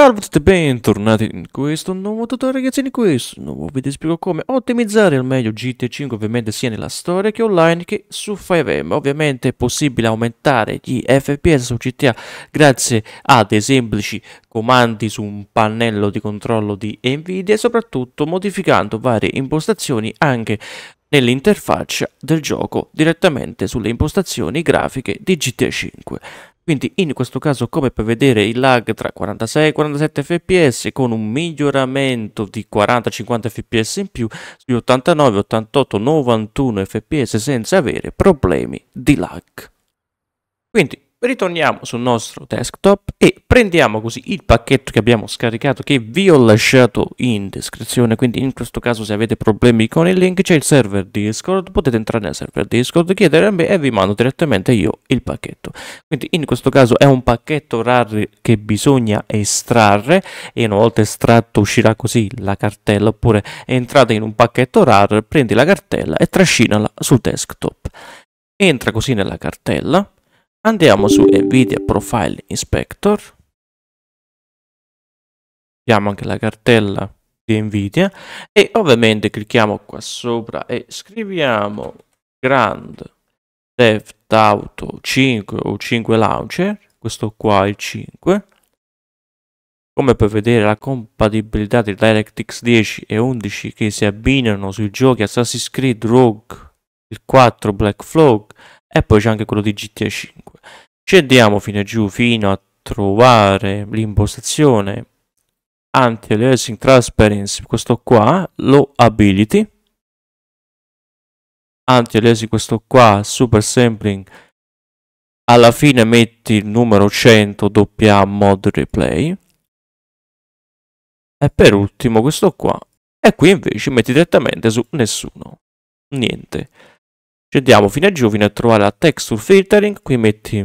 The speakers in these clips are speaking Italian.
Salve a tutti e bentornati in questo nuovo tutorial ragazzi in questo nuovo video vi spiego come ottimizzare al meglio GT5 ovviamente sia nella storia che online che su 5M ovviamente è possibile aumentare gli FPS su GTA grazie a dei semplici comandi su un pannello di controllo di Nvidia e soprattutto modificando varie impostazioni anche nell'interfaccia del gioco direttamente sulle impostazioni grafiche di GTA 5. Quindi in questo caso come puoi vedere il lag tra 46 e 47 fps con un miglioramento di 40-50 fps in più sui 89, 88, 91 fps senza avere problemi di lag. Quindi ritorniamo sul nostro desktop e prendiamo così il pacchetto che abbiamo scaricato che vi ho lasciato in descrizione quindi in questo caso se avete problemi con il link c'è il server discord potete entrare nel server discord chiedere a me e vi mando direttamente io il pacchetto quindi in questo caso è un pacchetto RAR che bisogna estrarre e una volta estratto uscirà così la cartella oppure entrate in un pacchetto RAR prendi la cartella e trascinala sul desktop entra così nella cartella Andiamo su NVIDIA Profile Inspector. Abbiamo anche la cartella di NVIDIA e ovviamente clicchiamo qua sopra e scriviamo Grand Theft Auto 5 o 5 Launcher, questo qua è il 5. Come puoi vedere la compatibilità di DirectX 10 e 11 che si abbinano sui giochi Assassin's Creed Rogue, il 4 Black Flag, e poi c'è anche quello di GTA 5. Scendiamo fino a giù fino a trovare l'impostazione anti-aliasing transparency, questo qua, lo ability, anti-aliasing questo qua, super sampling, alla fine metti il numero 100 doppia mod replay e per ultimo questo qua e qui invece metti direttamente su nessuno, niente. Scendiamo fino a giù, fino a trovare la texture filtering, qui metti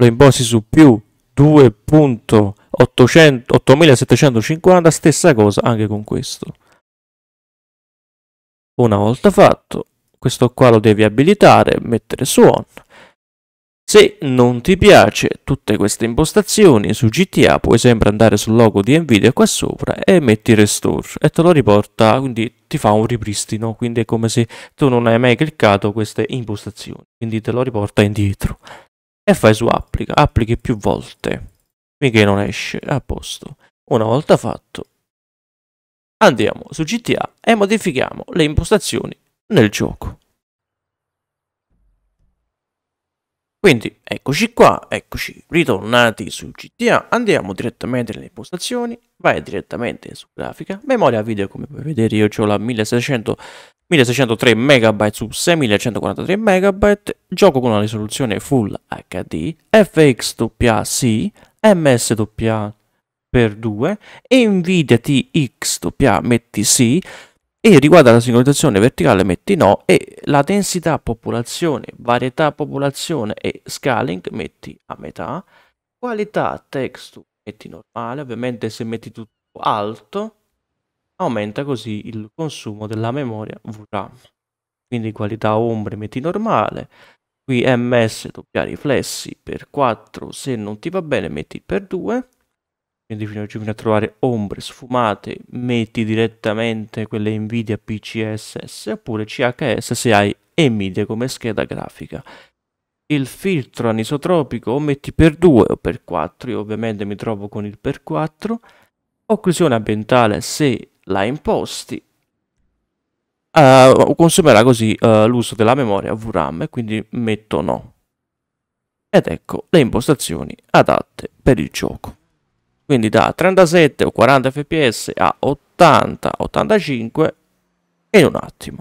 lo imposti su più 2.8750, stessa cosa anche con questo. Una volta fatto, questo qua lo devi abilitare, mettere su on. Se non ti piace tutte queste impostazioni su GTA puoi sempre andare sul logo di Nvidia qua sopra e metti restore e te lo riporta quindi ti fa un ripristino, quindi è come se tu non hai mai cliccato queste impostazioni, quindi te lo riporta indietro e fai su applica, applichi più volte, finché non esce, a posto. Una volta fatto, andiamo su GTA e modifichiamo le impostazioni nel gioco. Quindi eccoci qua, eccoci ritornati su GTA, andiamo direttamente nelle impostazioni, vai direttamente su grafica, memoria video come puoi vedere io ho la 1600, 1603 MB su 6143 MB, gioco con una risoluzione Full HD, FXWC, MSWA per 2, NVIDIA TXWA metti sì, e riguardo alla sincronizzazione verticale metti no e la densità popolazione, varietà popolazione e scaling metti a metà, qualità texture metti normale, ovviamente se metti tutto alto aumenta così il consumo della memoria VRAM. Quindi qualità ombre metti normale, qui ms doppia riflessi per 4 se non ti va bene metti per 2 quindi fino a trovare ombre sfumate, metti direttamente quelle NVIDIA PCSS oppure CHS se hai NVIDIA come scheda grafica. Il filtro anisotropico o metti per 2 o per 4, io ovviamente mi trovo con il per 4. Occlusione ambientale se la imposti. Uh, consumerà così uh, l'uso della memoria VRAM quindi metto no. Ed ecco le impostazioni adatte per il gioco quindi da 37 o 40 fps a 80 85 in un attimo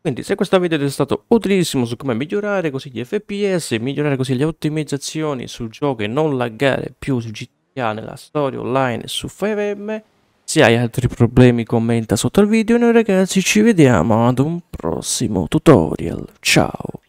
quindi se questo video ti è stato utilissimo su come migliorare così gli fps migliorare così le ottimizzazioni sul gioco e non laggare più su GTA nella storia online su 5M se hai altri problemi commenta sotto il video e noi ragazzi ci vediamo ad un prossimo tutorial ciao